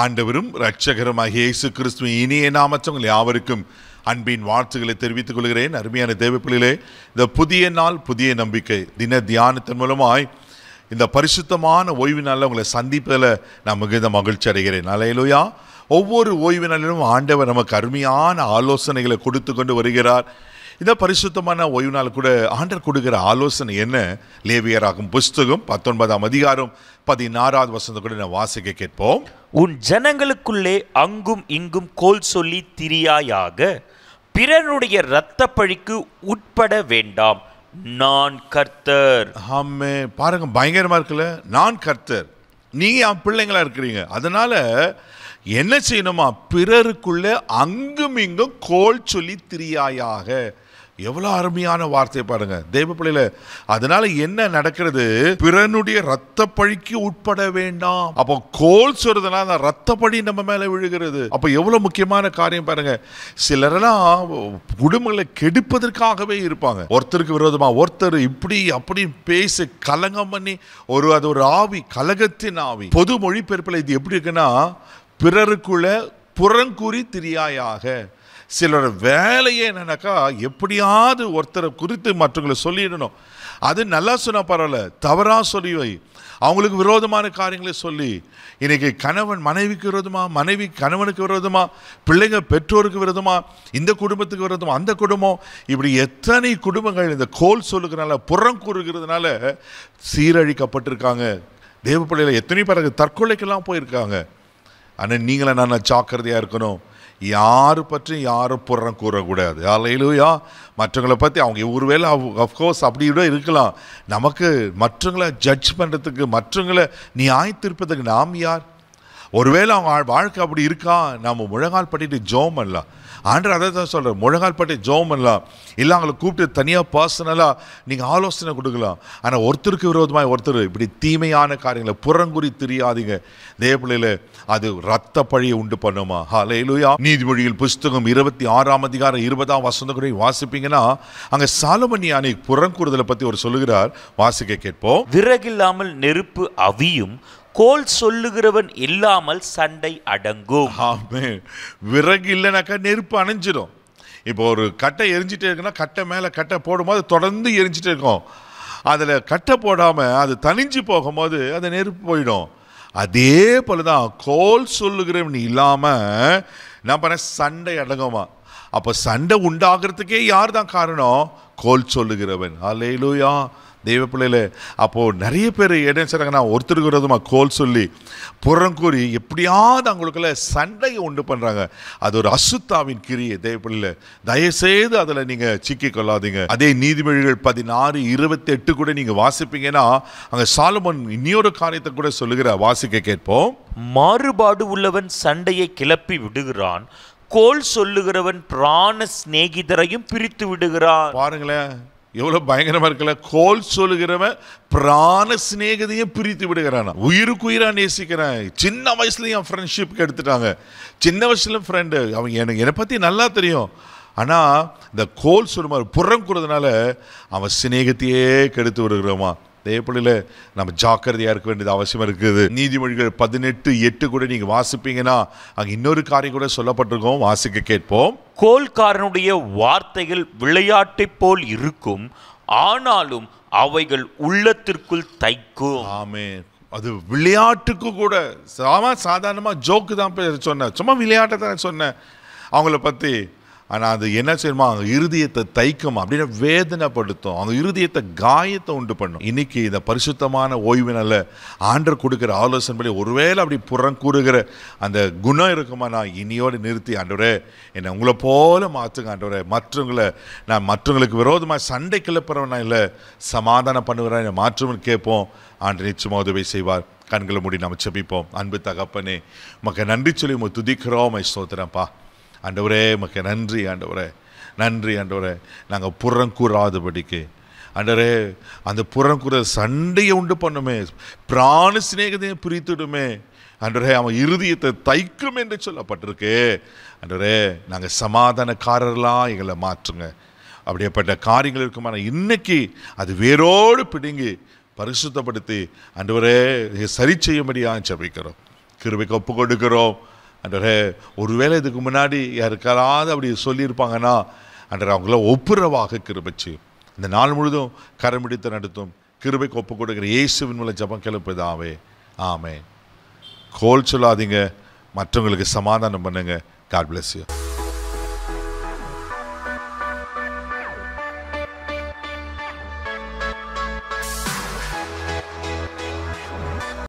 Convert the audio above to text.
ஆண்டவரும் இரட்சகருமாகிய இயேசு கிறிஸ்து இனிய நாமச்சவங்கள் யாவருக்கும் அன்பின் வாழ்த்துக்களை தெரிவித்துக் கொள்கிறேன் அருமையான தேவைப்பிள்ளிலே இந்த புதிய நாள் புதிய நம்பிக்கை தின தியானத்தின் மூலமாய் இந்த பரிசுத்தமான ஓய்வு நாளில் உங்களை சந்திப்பதில் நான் மிகுந்த மகிழ்ச்சி அடைகிறேன் அலையலுயா ஒவ்வொரு ஓய்வு நாளிலும் ஆண்டவர் நமக்கு அருமையான ஆலோசனைகளை கொடுத்து கொண்டு வருகிறார் இந்த பரிசுத்தமான ஓய்வு நாள் கூட ஆண்டர் கொடுக்கிற ஆலோசனை என்ன லேவியராகும் புஸ்தகம் பத்தொன்பதாம் அதிகாரம் பதினாறாவது வசந்த கூட நான் வாசிக்க கேட்போம் உன் ஜனங்களுக்குள்ளே அங்கும் இங்கும் கோல் சொல்லி திரியாயாக பிறனுடைய இரத்த பழிக்கு உட்பட வேண்டாம் நான் கர்த்தர் ஆமே பாருங்க பயங்கரமா இருக்குல்ல நான் கர்த்தர் நீங்க என் பிள்ளைங்களா இருக்கிறீங்க அதனால என்ன செய்யணுமா பிறருக்குள்ளே அங்கும் இங்கும் கோல் சொல்லி திரியாயாக எவ்வளோ அருமையான வார்த்தை பாருங்க தெய்வ பிள்ளையில அதனால என்ன நடக்கிறது பிறனுடைய ரத்த பழிக்கு உட்பட வேண்டாம் அப்போ கோல் சொல்றதுனால அந்த ரத்த பழி நம்ம மேல விழுகிறது அப்போ எவ்வளோ முக்கியமான காரியம் பாருங்க சிலரெல்லாம் குடும்பங்களை கெடுப்பதற்காகவே இருப்பாங்க ஒருத்தருக்கு விரோதமா ஒருத்தர் இப்படி அப்படி பேசி கலங்கம் பண்ணி ஒரு அது ஒரு ஆவி கலகத்தின் ஆவி பொது மொழிபெயர்ப்பில் இது எப்படி இருக்குன்னா பிறருக்குள்ள புறங்கூறி திரியாயாக சிலர் வேலையே என்னன்னாக்கா எப்படியாவது ஒருத்தரை குறித்து மற்றவங்களை சொல்லிடணும் அது நல்லா சொன்னால் பரவாயில்ல தவறாக சொல்லி வை அவங்களுக்கு விரோதமான காரியங்களை சொல்லி இன்றைக்கி கணவன் மனைவிக்கு விரோதமாக மனைவி கணவனுக்கு விரோதமாக பிள்ளைங்க பெற்றோருக்கு விரோதமாக இந்த குடும்பத்துக்கு விரோதமா அந்த குடும்பம் இப்படி எத்தனை குடும்பங்கள் இந்த கோல் சொல்லுகிறனால புறம் கூறுகிறதுனால சீரழிக்கப்பட்டிருக்காங்க தேவப்பள்ளையில் எத்தனை பிறகு தற்கொலைக்கெல்லாம் போயிருக்காங்க ஆனால் நீங்களே நான் ஜாக்கிரதையாக இருக்கணும் யார் பற்றியும் யாரும் புறம் கூறக்கூடாது அலையிலூயா மற்றவங்களை பற்றி அவங்க ஒருவேளை அஃப்கோர்ஸ் அப்படி கூட இருக்கலாம் நமக்கு மற்றவங்களை ஜட்ஜ் பண்ணுறதுக்கு மற்றவங்களை நியாயத்திருப்பதுக்கு நாம் யார் ஒருவேளை அவங்க வாழ்க்கை அப்படி இருக்கா நம்ம முழங்கால் பட்டிட்டு ஜோம் பண்ணலாம் ஆண்டு அதை தான் சொல்கிறேன் முழங்கால் பட்டி ஜோம் பண்ணலாம் இல்லை அவங்களை கூப்பிட்டு தனியாக பர்சனலாக நீங்கள் ஆலோசனை கொடுக்கலாம் ஆனால் ஒருத்தருக்கு விரோதமாக ஒருத்தர் இப்படி தீமையான காரியங்களை புறங்குறி தெரியாதீங்க தேவப்பிள்ளையில் அது ரத்த பழியை உண்டு பண்ணுமா ஹலையிலுயா நீதிமொழியில் புஸ்தகம் இருபத்தி ஆறாம் அதிகாரம் இருபதாம் குறை வாசிப்பீங்கன்னா அங்கே சாலமணி அணை புறங்குறுதலை பற்றி ஒரு சொல்லுகிறார் வாசிக்க கேட்போம் விறகில்லாமல் நெருப்பு அவியும் கோல் சொல்லுகிறவன் இல்லாமல் சண்டை அடங்கும் ஆமே விறகு இல்லைனாக்கா நெருப்பு அணைஞ்சிடும் இப்போ ஒரு கட்டை எரிஞ்சிட்டே இருக்குன்னா கட்டை மேலே கட்டை போடும்போது தொடர்ந்து எரிஞ்சிட்டே இருக்கும் அதில் கட்டை போடாமல் அது தனிஞ்சு போகும்போது அது நெருப்பு போயிடும் அதே போல தான் கோல் சொல்லுகிறவன் இல்லாமல் நான் பண்ண சண்டை அடங்குமா அப்போ சண்டை உண்டாகிறதுக்கே யார் தான் காரணம் கோல் சொல்லுகிறவன் அலையிலுயா தெய்வ பிள்ளையில் அப்போது நிறைய பேர் என்ன செய்கிறாங்கன்னா ஒருத்தருக்கு விரோதமாக கோல் சொல்லி புறங்கூறி எப்படியாவது அவங்களுக்குள்ள சண்டையை உண்டு பண்ணுறாங்க அது ஒரு அசுத்தாவின் கிரியை தெய்வ பிள்ளையில் தயவுசெய்து அதில் நீங்கள் சிக்கி கொள்ளாதீங்க அதே நீதிமொழிகள் பதினாறு இருபத்தி எட்டு கூட நீங்கள் வாசிப்பீங்கன்னா அங்கே சாலமன் இன்னொரு காரியத்தை கூட சொல்லுகிற வாசிக்க கேட்போம் மாறுபாடு உள்ளவன் சண்டையை கிளப்பி விடுகிறான் கோல் சொல்லுகிறவன் பிராண சிநேகிதரையும் பிரித்து விடுகிறான் பாருங்களேன் எவ்வளோ பயங்கரமாக இருக்கல கோல் சொல்லுகிறவன் பிராண சிநேகதையும் பிரித்து விடுகிறான் உயிருக்கு நேசிக்கிறான் சின்ன வயசுல என் ஃப்ரெண்ட்ஷிப்க்கு எடுத்துட்டாங்க சின்ன வயசுல ஃப்ரெண்டு அவங்க எனக்கு என்னை பற்றி நல்லா தெரியும் ஆனால் இந்த கோல் சொல்லுமாறு புறம் கூடுறதுனால அவன் சிநேகத்தையே கெடுத்து விடுகிறவன் அதே போல நம்ம ஜாக்கிரதையாக இருக்க வேண்டியது அவசியம் இருக்குது நீதிமொழிகள் பதினெட்டு எட்டு கூட நீங்கள் வாசிப்பீங்கன்னா அங்கே இன்னொரு காரியம் கூட சொல்லப்பட்டிருக்கோம் வாசிக்க கேட்போம் கோல்காரனுடைய வார்த்தைகள் விளையாட்டை போல் இருக்கும் ஆனாலும் அவைகள் உள்ளத்திற்குள் தைக்கும் ஆமே அது விளையாட்டுக்கு கூட சாதாரணமாக ஜோக்கு தான் சொன்னேன் சும்மா விளையாட்டை தான் சொன்னேன் அவங்கள பற்றி ஆனால் அது என்ன செய்யுமா அந்த இருதயத்தை தைக்கும் அப்படின்னு வேதனைப்படுத்தும் அந்த இருதயத்தை காயத்தை உண்டு பண்ணும் இன்னைக்கு இந்த பரிசுத்தமான ஓய்வு நல்ல ஆண்டர் கொடுக்குற படி ஒருவேளை அப்படி புறம் கூறுகிற அந்த குணம் இருக்குமா நான் இனியோடு நிறுத்தி ஆண்டவரே என்னை உங்களை போல மாற்றுங்க ஆண்டவரே மற்றவங்களை நான் மற்றவங்களுக்கு விரோதமாக சண்டை கிளப்புறவன் நான் இல்லை சமாதானம் பண்ணுகிறேன் என்னை மாற்றுவன்னு கேட்போம் ஆண்டு நிச்சயமாக உதவி செய்வார் கண்களை மூடி நம்ம செபிப்போம் அன்பு தகப்பனே மக்கள் நன்றி சொல்லி துதிக்கிறோம் சோதனப்பா ஆண்டவரே மக்கள் நன்றி ஆண்டவரே நன்றி ஆண்டவரே நாங்கள் புறங்கூறாதபடிக்கு ஆண்டரே அந்த கூற சண்டையை உண்டு பண்ணுமே பிராண சிநேகத்தையும் பிரித்துடுமே அன்றரே அவன் இறுதியத்தை தைக்கும் என்று சொல்லப்பட்டிருக்கு அன்றரே நாங்கள் சமாதானக்காரர்களாக எங்களை மாற்றுங்க அப்படியேப்பட்ட காரியங்கள் இருக்குமான இன்னைக்கு அது வேரோடு பிடுங்கி பரிசுத்தப்படுத்தி அன்றுவரே சரி செய்யும்படியாக ஜபிக்கிறோம் கிருபைக்கு ஒப்பு கொடுக்கிறோம் அன்றரே ஒருவேளை இதுக்கு முன்னாடி யாருக்காராவது அப்படி சொல்லியிருப்பாங்கன்னா அன்றரை அவங்கள ஒப்புரவாக கிருபச்சு இந்த நாள் முழுதும் பிடித்து நடத்தும் கிருபைக்கு ஒப்பு கொடுக்குற இயேசுவின் மூலம் ஜபம் கிளப்புதாவே ஆமே கோல் சொல்லாதீங்க மற்றவங்களுக்கு சமாதானம் பண்ணுங்கள் காட் பிளஸ் யூ